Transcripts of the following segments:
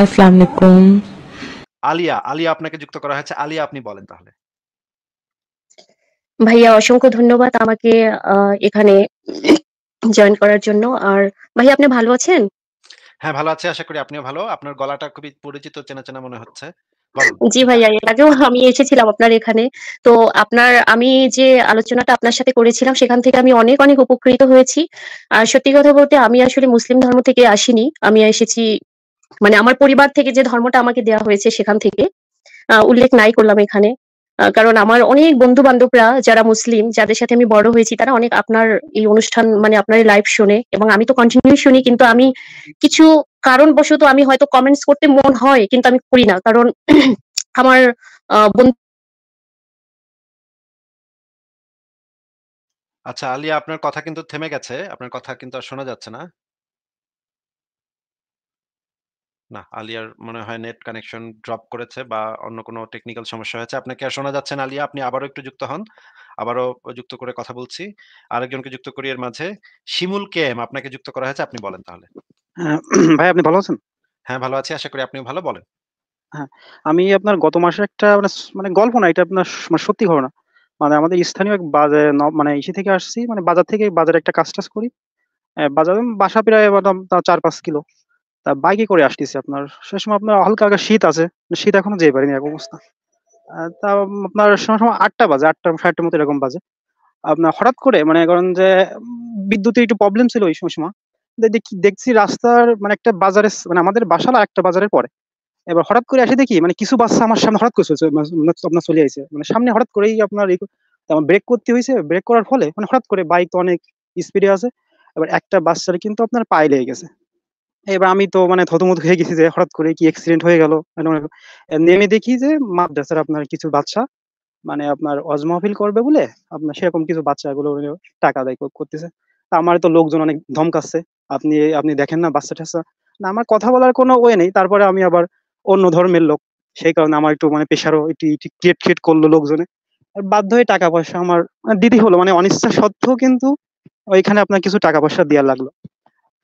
আসসালামু আলাইকুম আলিয়া আলিয়া আপনাকে যুক্ত করা হয়েছে আলিয়া আপনি বলেন তাহলে ভাইয়া অসংখ্য ধন্যবাদ আমাকে এখানে জয়েন করার জন্য আর ভাইয়া আপনি ভালো আছেন হ্যাঁ ভালো আছি আশা করি আপনিও ভালো আপনার গলাটা খুবই পরিচিত চেনা চেনা মনে হচ্ছে জি ভাইয়া এর আগেও আমি এসেছিলাম আপনার এখানে তো আপনার আমি যে আলোচনাটা আপনার সাথে করেছিলাম সেখান থেকে আমি অনেক অনেক উপকৃত হয়েছি আর সত্যি কথা বলতে আমি আসলে মুসলিম ধর্ম থেকে আসিনি আমি এসেছি মানে আমার পরিবার থেকে যে ধর্মটা আমাকে দেয়া হয়েছে সেখান থেকে উল্লেখ নাই করলাম এখানে কারণ আমার অনেক বন্ধু বান্ধবরা যারা মুসলিম যাদের সাথে আমি বড় হয়েছি তারা অনেক আপনার এই অনুষ্ঠান মানে আপনার লাইভ শুনে এবং আমি তো কন্টিনিউ শুনি কিন্তু আমি কিছু কারণবশত আমি হয়তো কমেন্টস করতে মন হয় কিন্তু আমি করি না কারণ আমার আচ্ছা আলিয়া আপনার কথা কিন্তু থেমে গেছে আপনার কথা কিন্তু আর শোনা যাচ্ছে না না আলিয়ার মনে হয় নেট কানেকশন ড্রপ করেছে বা অন্য কোনো টেকনিক্যাল সমস্যা হয়েছে আপনাকে আর শোনা যাচ্ছেন আলিয়া আপনি আবারও একটু যুক্ত হন আবারও যুক্ত করে কথা বলছি আরেকজনকে যুক্ত করি এর মাঝে শিমুল কে এম আপনাকে যুক্ত করা হয়েছে আপনি বলেন তাহলে হ্যাঁ, ভাই আপনি ভালো আছেন হ্যাঁ ভালো আছি আশা করি আপনিও ভালো বলেন হ্যাঁ আমি আপনার গত মাসের একটা মানে মানে গল্প না এটা আপনার মানে সত্যি ঘটনা মানে আমাদের স্থানীয় এক বাজার মানে ইসি থেকে আসছি মানে বাজার থেকে বাজারে একটা কাজ টাজ করি বাজার বাসা প্রায় মানে চার পাঁচ কিলো বাইকে করে আসতেছি আপনার সে সময় আপনার হালকা হালকা শীত আছে শীত এখনো যেতে পারিনি এরকম অবস্থা তা আপনার সময় আটটা বাজে আটটা সাড়ে মতো এরকম বাজে আপনার হঠাৎ করে মানে কারণ যে বিদ্যুতের একটু প্রবলেম ছিল ওই সময় দেখছি রাস্তার মানে একটা বাজারে মানে আমাদের বাসাল আর একটা বাজারের পরে এবার হঠাৎ করে আসে দেখি মানে কিছু বাচ্চা আমার সামনে হঠাৎ করে মানে আপনার চলে আসছে মানে সামনে হঠাৎ করেই আপনার ব্রেক করতে হয়েছে ব্রেক করার ফলে মানে হঠাৎ করে বাইক তো অনেক স্পিডে আছে এবার একটা বাচ্চার কিন্তু আপনার পায়ে লেগে গেছে এবার আমি তো মানে থতমত হয়ে গেছি যে হঠাৎ করে কি অ্যাক্সিডেন্ট হয়ে গেল নেমে দেখি যে মাদ্রাসার আপনার কিছু বাচ্চা মানে আপনার অজমহফিল করবে বলে আপনার সেরকম কিছু বাচ্চাগুলো টাকা দায় করতেছে আমার তো লোকজন অনেক ধমকাচ্ছে আপনি আপনি দেখেন না বাচ্চা টাচ্চা না আমার কথা বলার কোনো ওয়ে নেই তারপরে আমি আবার অন্য ধর্মের লোক সেই কারণে আমার একটু মানে পেশারও একটু ক্রিয়েট ক্রিয়েট করলো লোকজনে বাধ্য হয়ে টাকা পয়সা আমার মানে দিদি হলো মানে অনিচ্ছা সত্ত্বেও কিন্তু ওইখানে আপনার কিছু টাকা পয়সা দেওয়া লাগলো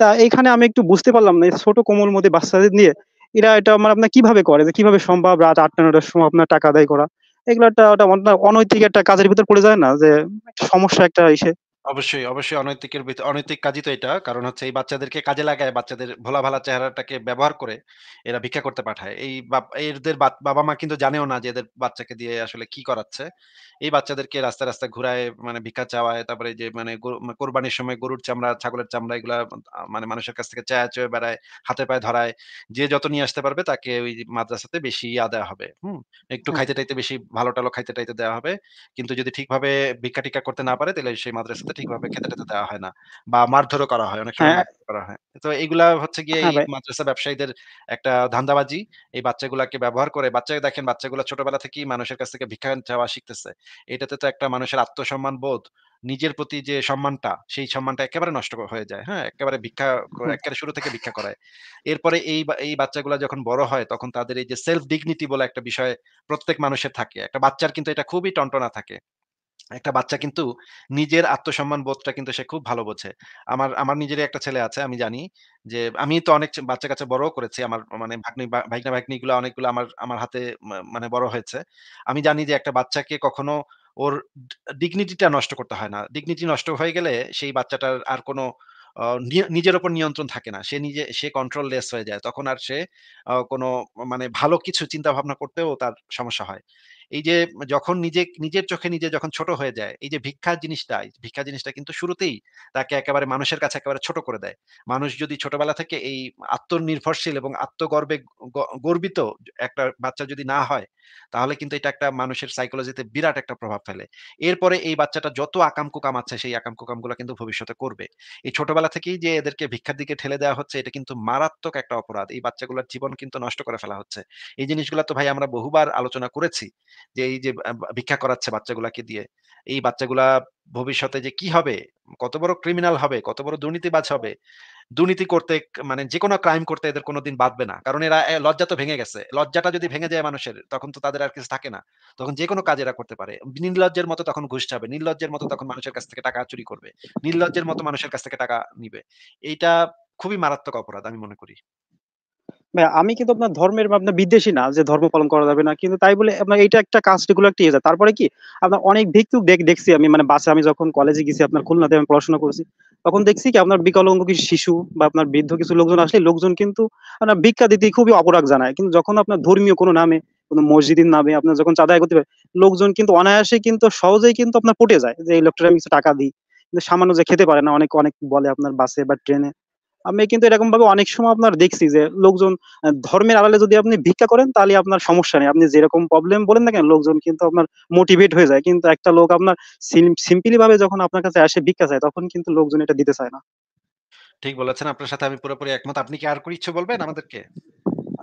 তা এইখানে আমি একটু বুঝতে পারলাম না ছোট কোমল মধ্যে বাচ্চাদের নিয়ে এরা এটা মানে আপনার কিভাবে করে যে কিভাবে সম্ভব রাত আটটা নটার সময় আপনার টাকা আদায় করা এগুলো একটা অনৈতিক একটা কাজের ভিতর পড়ে যায় না যে সমস্যা একটা এসে অবশ্যই অবশ্যই অনৈতিকের ভিতরে অনৈতিক কাজই তো এটা। কারণ হচ্ছে এই বাচ্চাদেরকে কাজে লাগায়, বাচ্চাদের ভোলা ভালা চেহারাটাকে ব্যবহার করে এরা ভিক্ষা করতে পাঠায়। এই এদের বাবা-মা কিন্তু জানেও না যে এদের বাচ্চাকে দিয়ে আসলে কি করাচ্ছে। এই বাচ্চাদেরকে রাস্তায়, রাস্তায় ঘুরায় মানে ভিক্ষা চাওয়ায়। তারপরে যে মানে, মানে কোরবানির সময় গরুর চামড়া, ছাগলের চামড়া এগুলা মানে মানুষের কাছ থেকে চায়া চেয়ে বেড়ায়, হাতে পায়ে ধরায়। যে যত নিয়ে আসতে পারবে তাকে ওই মাদ্রাসাতে বেশি ইয়া দেওয়া হবে। হুম? একটু খাইতে খাইতে-টাইতে বেশি ভালো-টালো খাইতে-টাইতে টাইতে দেওয়া হবে। কিন্তু যদি ঠিকভাবে ভিক্ষা-টিক্ষা করতে না পারে তাহলে সেই মাদ্রাসাতে ঠিকভাবে খেতে টেতে দেওয়া হয় না বা মারধরও করা হয় অনেক সময় হ্যাঁ। করা হয় তো এগুলা হচ্ছে গিয়ে হ্যাঁ এই মাদ্রাসা ব্যবসায়ীদের একটা ধান্দাবাজি এই বাচ্চাগুলাকে ব্যবহার করে বাচ্চা দেখেন বাচ্চাগুলো ছোটবেলা থেকেই মানুষের কাছ থেকে ভিক্ষা চাওয়া শিখতেছে এটাতে তো একটা মানুষের আত্মসম্মান বোধ নিজের প্রতি যে সম্মানটা সেই সম্মানটা একেবারে নষ্ট হয়ে যায় হ্যাঁ একেবারে ভিক্ষা একেবারে শুরু থেকে ভিক্ষা করায় এরপরে এই এই বাচ্চাগুলো যখন বড় হয় তখন তাদের এই যে সেলফ ডিগনিটি বলে একটা বিষয় প্রত্যেক মানুষের থাকে একটা বাচ্চার কিন্তু এটা খুবই টন্টনা থাকে একটা বাচ্চা কিন্তু নিজের আত্মসম্মান বোধটা কিন্তু সে খুব ভালো বোঝে আমার আমার নিজেরই একটা ছেলে আছে আমি জানি যে আমি তো অনেক বাচ্চা কাছে বড় করেছি আমার মানে ভাগ্নি ভাইকনা ভাগ্নিগুলো অনেকগুলো আমার আমার হাতে মানে বড় হয়েছে আমি জানি যে একটা বাচ্চাকে কখনো ওর ডিগনিটিটা নষ্ট করতে হয় না ডিগনিটি নষ্ট হয়ে গেলে সেই বাচ্চাটার আর কোনো নিজের ওপর নিয়ন্ত্রণ থাকে না সে নিজে সে কন্ট্রোল লেস হয়ে যায় তখন আর সে কোনো মানে ভালো কিছু চিন্তা ভাবনা করতেও তার সমস্যা হয় এই যে যখন নিজে নিজের চোখে নিজে যখন ছোট হয়ে যায় এই যে ভিক্ষা জিনিসটা ভিক্ষা জিনিসটা কিন্তু শুরুতেই তাকে একেবারে মানুষের কাছে একেবারে ছোট করে দেয় মানুষ যদি ছোটবেলা থেকে এই আত্মনির্ভরশীল এবং আত্মগর্বে গর্বিত একটা বাচ্চা যদি না হয় তাহলে কিন্তু এটা একটা মানুষের সাইকোলজিতে বিরাট একটা প্রভাব ফেলে এরপরে এই বাচ্চাটা যত আকাম কুকাম আছে সেই আকাম কুকামগুলো কিন্তু ভবিষ্যতে করবে এই ছোটবেলা থেকেই যে এদেরকে ভিক্ষার দিকে ঠেলে দেওয়া হচ্ছে এটা কিন্তু মারাত্মক একটা অপরাধ এই বাচ্চাগুলোর জীবন কিন্তু নষ্ট করে ফেলা হচ্ছে এই জিনিসগুলো তো ভাই আমরা বহুবার আলোচনা করেছি যে এই যে ভিক্ষা করাচ্ছে বাচ্চাগুলাকে দিয়ে এই বাচ্চাগুলা ভবিষ্যতে যে কি হবে কত বড় ক্রিমিনাল হবে কত বড় দুর্নীতিবাজ হবে দুর্নীতি করতে মানে যে কোনো ক্রাইম করতে এদের কোনোদিন বাঁধবে না কারণ এরা লজ্জা তো ভেঙে গেছে লজ্জাটা যদি ভেঙে যায় মানুষের তখন তো তাদের আর কিছু থাকে না তখন যে কোনো কাজ এরা করতে পারে নির্লজ্জের মতো তখন ঘুষ যাবে নির্লজ্জের মতো তখন মানুষের কাছ থেকে টাকা চুরি করবে নির্লজ্জের মতো মানুষের কাছ থেকে টাকা নিবে এইটা খুবই মারাত্মক অপরাধ আমি মনে করি আমি কিন্তু আপনার ধর্মের আপনার বিদ্বেষী না যে ধর্ম পালন করা যাবে না কিন্তু তাই বলে আপনার এইটা একটা কাজ রেগুলার একটা ইয়ে যায় তারপরে কি আপনার অনেক ভিক্ষুক দেখ দেখছি আমি মানে বাসে আমি যখন কলেজে গেছি আপনার খুলনাতে আমি পড়াশোনা করেছি তখন দেখছি কি আপনার বিকলঙ্গ কিছু শিশু বা আপনার বৃদ্ধ কিছু লোকজন আসলে লোকজন কিন্তু আপনার ভিক্ষা দিতে খুবই অপরাগ জানায় কিন্তু যখন আপনার ধর্মীয় কোনো নামে কোনো মসজিদের নামে আপনার যখন চাঁদায় করতে পারে লোকজন কিন্তু অনায়াসে কিন্তু সহজেই কিন্তু আপনার পটে যায় যে এই লোকটার আমি কিছু টাকা দিই কিন্তু সামান্য যে খেতে পারে না অনেক অনেক বলে আপনার বাসে বা ট্রেনে আমি কিন্তু এরকম ভাবে অনেক সময় আপনার দেখছি যে লোকজন ধর্মের আড়ালে যদি আপনি ভিক্ষা করেন তাহলে আপনার সমস্যা নেই আপনি যেরকম প্রবলেম বলেন না কেন লোকজন কিন্তু আপনার মোটিভেট হয়ে যায় কিন্তু একটা লোক আপনার সিম্পলি ভাবে যখন আপনার কাছে আসে ভিক্ষা চায় তখন কিন্তু লোকজন এটা দিতে চায় না ঠিক বলেছেন আপনার সাথে আমি পুরোপুরি একমত আপনি কি আর কোনো ইচ্ছে বলবেন আমাদেরকে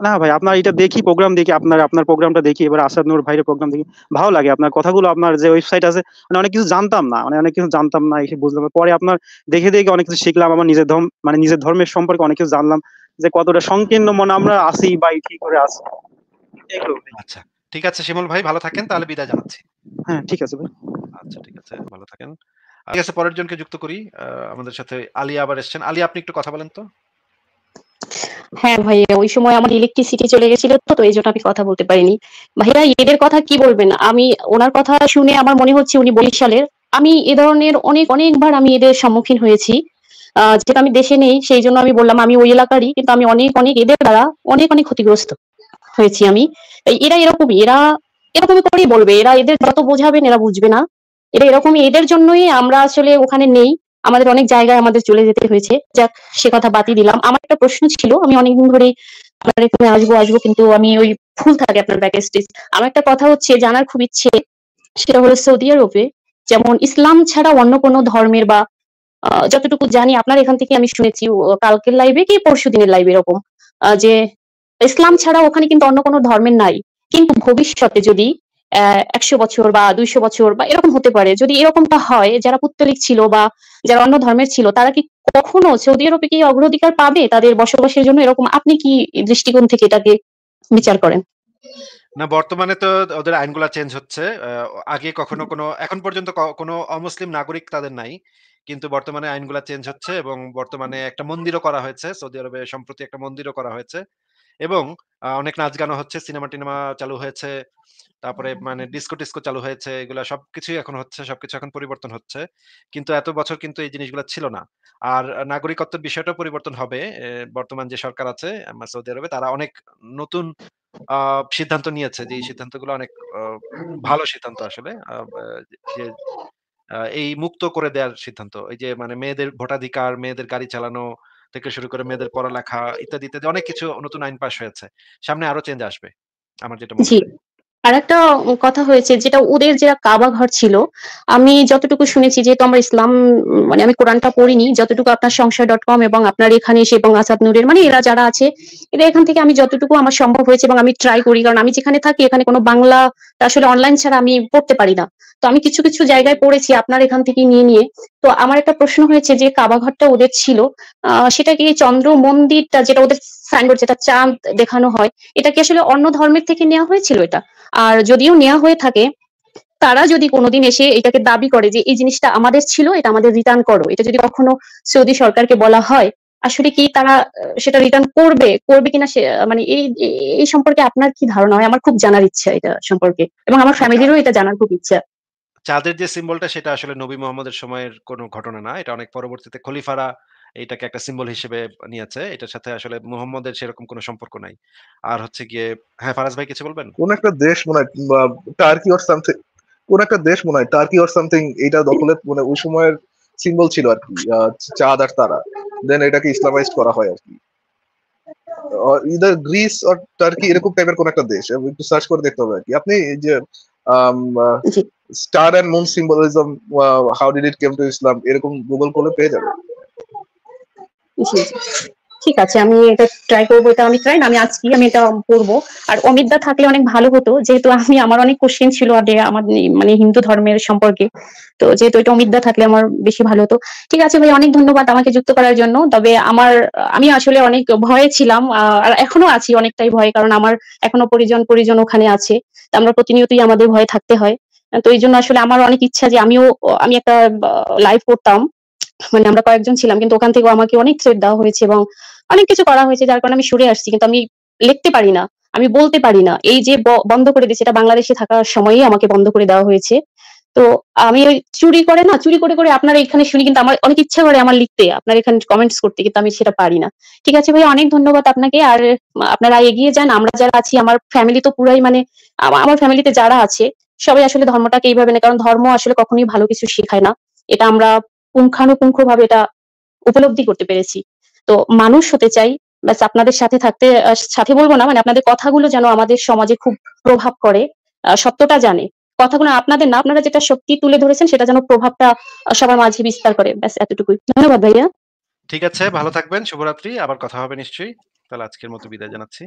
না ভাই আপনার এটা দেখি প্রোগ্রাম দেখি আপনার আপনার প্রোগ্রামটা দেখি এবার আসাদ নূর ভাইয়ের প্রোগ্রাম দেখি ভালো লাগে আপনার কথাগুলো আপনার যে ওয়েবসাইট আছে মানে অনেক কিছু জানতাম না মানে অনেক কিছু জানতাম না এসে বুঝলাম পরে আপনার দেখে দেখে অনেক কিছু শিখলাম আমার নিজের ধর্ম মানে নিজের ধর্মের সম্পর্কে অনেক কিছু জানলাম যে কতটা সংকীর্ণ মনে আমরা আসি বা কি করে আসি আচ্ছা ঠিক আছে শিমল ভাই ভালো থাকেন তাহলে বিদায় জানাচ্ছি হ্যাঁ ঠিক আছে ভাই আচ্ছা ঠিক আছে ভালো থাকেন ঠিক আছে পরের জনকে যুক্ত করি আমাদের সাথে আলিয়া আবার এসছেন আলিয়া আপনি একটু কথা বলেন তো হ্যাঁ ভাইয়া ওই সময় আমার ইলেকট্রিসিটি চলে গেছিল তো তো এই জন্য আমি কথা বলতে পারিনি ভাইয়া এদের কথা কি বলবেন আমি ওনার কথা শুনে আমার মনে হচ্ছে উনি বরিশালের আমি এ ধরনের অনেক অনেকবার আমি এদের সম্মুখীন হয়েছি যেটা আমি দেশে নেই সেই জন্য আমি বললাম আমি ওই এলাকারই কিন্তু আমি অনেক অনেক এদের দ্বারা অনেক অনেক ক্ষতিগ্রস্ত হয়েছি আমি এরা এরকমই এরা এরকমই করেই বলবে এরা এদের যত বোঝাবেন এরা বুঝবে না এরা এরকমই এদের জন্যই আমরা আসলে ওখানে নেই আমাদের অনেক জায়গায় আমাদের চলে যেতে হয়েছে যাক সে কথা বাতিল দিলাম আমার একটা প্রশ্ন ছিল আমি অনেকদিন ধরেই আপনার এখানে আসবো আসবো কিন্তু আমি ওই ফুল থাকে আপনার ব্যাকেজ আমার একটা কথা হচ্ছে জানার খুব ইচ্ছে সেটা হলো সৌদি আরবে যেমন ইসলাম ছাড়া অন্য কোনো ধর্মের বা যতটুকু জানি আপনার এখান থেকে আমি শুনেছি কালকের লাইভে কি পরশু দিনের লাইভে এরকম যে ইসলাম ছাড়া ওখানে কিন্তু অন্য কোনো ধর্মের নাই কিন্তু ভবিষ্যতে যদি একশো বছর বা দুইশো বছর বা এরকম হতে পারে যদি এরকমটা হয় যারা পুত্তলিক ছিল বা যারা অন্য ধর্মের ছিল তারা কি কখনো সৌদি আরবে কি অগ্রাধিকার পাবে তাদের বসবাসের জন্য এরকম আপনি কি দৃষ্টিকোণ থেকে এটাকে বিচার করেন না বর্তমানে তো ওদের আইনগুলো চেঞ্জ হচ্ছে আগে কখনো কোনো এখন পর্যন্ত কোনো অমুসলিম নাগরিক তাদের নাই কিন্তু বর্তমানে আইনগুলো চেঞ্জ হচ্ছে এবং বর্তমানে একটা মন্দিরও করা হয়েছে সৌদি আরবে সম্প্রতি একটা মন্দিরও করা হয়েছে এবং অনেক নাচ গানও হচ্ছে সিনেমা টিনেমা চালু হয়েছে তারপরে মানে ডিস্কো টিস্কো চালু হয়েছে এগুলা সবকিছুই এখন হচ্ছে সবকিছু এখন পরিবর্তন হচ্ছে কিন্তু এত বছর কিন্তু এই জিনিসগুলো ছিল না আর নাগরিকত্ব বিষয়টা পরিবর্তন হবে বর্তমান যে সরকার আছে সৌদি আরবে তারা অনেক নতুন সিদ্ধান্ত নিয়েছে যে সিদ্ধান্তগুলো অনেক ভালো সিদ্ধান্ত আসলে এই মুক্ত করে দেওয়ার সিদ্ধান্ত এই যে মানে মেয়েদের ভোটাধিকার মেয়েদের গাড়ি চালানো থেকে শুরু করে মেয়েদের পড়ালেখা ইত্যাদি ইত্যাদি অনেক কিছু নতুন আইন পাশ হয়েছে সামনে আরো চেঞ্জ আসবে আমার যেটা মনে হয় আর একটা কথা হয়েছে যেটা ওদের যেটা কাবা ঘর ছিল আমি যতটুকু শুনেছি যেহেতু আমরা ইসলাম মানে আমি কোরআনটা পড়িনি যতটুকু আপনার সংশয় ডট কম এবং আপনার এখানে এসে এবং আসাদ নুরের মানে এরা যারা আছে এরা এখান থেকে আমি যতটুকু আমার সম্ভব হয়েছে এবং আমি ট্রাই করি কারণ আমি যেখানে থাকি এখানে কোনো বাংলা আসলে অনলাইন ছাড়া আমি পড়তে পারি না তো আমি কিছু কিছু জায়গায় পড়েছি আপনার এখান থেকে নিয়ে নিয়ে তো আমার একটা প্রশ্ন হয়েছে যে কাবা ঘরটা ওদের ছিল সেটা কি চন্দ্র মন্দিরটা যেটা ওদের সাইনবোর্ড যেটা চাঁদ দেখানো হয় এটা কি আসলে অন্য ধর্মের থেকে নেওয়া হয়েছিল এটা আর যদিও নেওয়া হয়ে থাকে তারা যদি কোনোদিন এসে এটাকে দাবি করে যে এই জিনিসটা আমাদের ছিল এটা আমাদের রিটার্ন করো এটা যদি কখনো সৌদি সরকারকে বলা হয় আসলে কি তারা সেটা রিটার্ন করবে করবে কিনা সে মানে এই এই সম্পর্কে আপনার কি ধারণা হয় আমার খুব জানার ইচ্ছা এটা সম্পর্কে এবং আমার ফ্যামিলিরও আচ্ছা। এটা জানার খুব ইচ্ছা চাঁদের যে সিম্বলটা সেটা আসলে নবী মোহাম্মদের সময়ের কোনো ঘটনা না এটা অনেক পরবর্তীতে খলিফারা এটাকে একটা সিম্বল হিসেবে নিয়েছে এটার সাথে আসলে মুহাম্মদের সেরকম কোনো সম্পর্ক নাই আর হচ্ছে গিয়ে হ্যাঁ ফারাজ ভাই কিছু বলবেন কোন একটা দেশ মনে হয় টার্কি অর সামথিং কোন একটা দেশ মনে হয় টার্কি অর সামথিং এটা দখলের মানে ওই সময়ের সিম্বল ছিল আর কি চাঁদ আর তারা দেন এটাকে ইসলামাইজ করা হয় আর কি ইদার গ্রিস অর টার্কি এরকম টাইপের কোন একটা দেশ একটু সার্চ করে দেখতে হবে আর কি আপনি যে star and moon symbolism how did it came to Islam এরকম গুগল করলে পেয়ে যাবেন ঠিক আছে আমি এটা ট্রাই করবো এটা আমি ট্রাই আমি আজকে আমি এটা করবো আর অমিতদা থাকলে অনেক ভালো হতো যেহেতু আমি আমার অনেক কোশ্চেন ছিল আগে আমার মানে হিন্দু ধর্মের সম্পর্কে তো যেহেতু এটা অমিতদা থাকলে আমার বেশি ভালো হতো ঠিক আছে ভাই অনেক ধন্যবাদ আমাকে যুক্ত করার জন্য তবে আমার আমি আসলে অনেক ভয়ে ছিলাম আর এখনো আছি অনেকটাই ভয়ে কারণ আমার এখনো পরিজন পরিজন ওখানে আছে আমরা প্রতিনিয়তই আমাদের ভয়ে থাকতে হয় তো এই জন্য আসলে আমার অনেক ইচ্ছা যে আমিও আমি একটা লাইভ করতাম মানে আমরা কয়েকজন ছিলাম কিন্তু ওখান থেকে আমাকে অনেক থ্রেট দেওয়া হয়েছে এবং অনেক কিছু করা হয়েছে যার কারণে আমি সরে আসছি কিন্তু আমি লিখতে পারি না আমি বলতে পারি না এই যে বন্ধ করে দিয়েছে এটা বাংলাদেশে থাকার সময়ই আমাকে বন্ধ করে দেওয়া হয়েছে তো আমি ওই চুরি করে না চুরি করে করে আপনারা এখানে শুনি কিন্তু আমার অনেক ইচ্ছা করে আমার লিখতে আপনার এখানে কমেন্টস করতে কিন্তু আমি সেটা পারি না ঠিক আছে ভাই অনেক ধন্যবাদ আপনাকে আর আপনারা এগিয়ে যান আমরা যারা আছি আমার ফ্যামিলি তো পুরাই মানে আমার ফ্যামিলিতে যারা আছে সবাই আসলে ধর্মটাকে এইভাবে না কারণ ধর্ম আসলে কখনোই ভালো কিছু শেখায় না এটা আমরা ভাবে এটা উপলব্ধি করতে পেরেছি তো মানুষ হতে চাই ব্যাস আপনাদের সাথে থাকতে সাথে বলবো না মানে আপনাদের কথাগুলো যেন আমাদের সমাজে খুব প্রভাব করে সত্যটা জানে কথাগুলো আপনাদের না আপনারা যেটা সত্যি তুলে ধরেছেন সেটা যেন প্রভাবটা সবার মাঝে বিস্তার করে ব্যাস এতটুকুই ধন্যবাদ ভাইয়া ঠিক আছে ভালো থাকবেন শুভরাত্রি আবার কথা হবে নিশ্চয়ই তাহলে আজকের মতো বিদায় জানাচ্ছি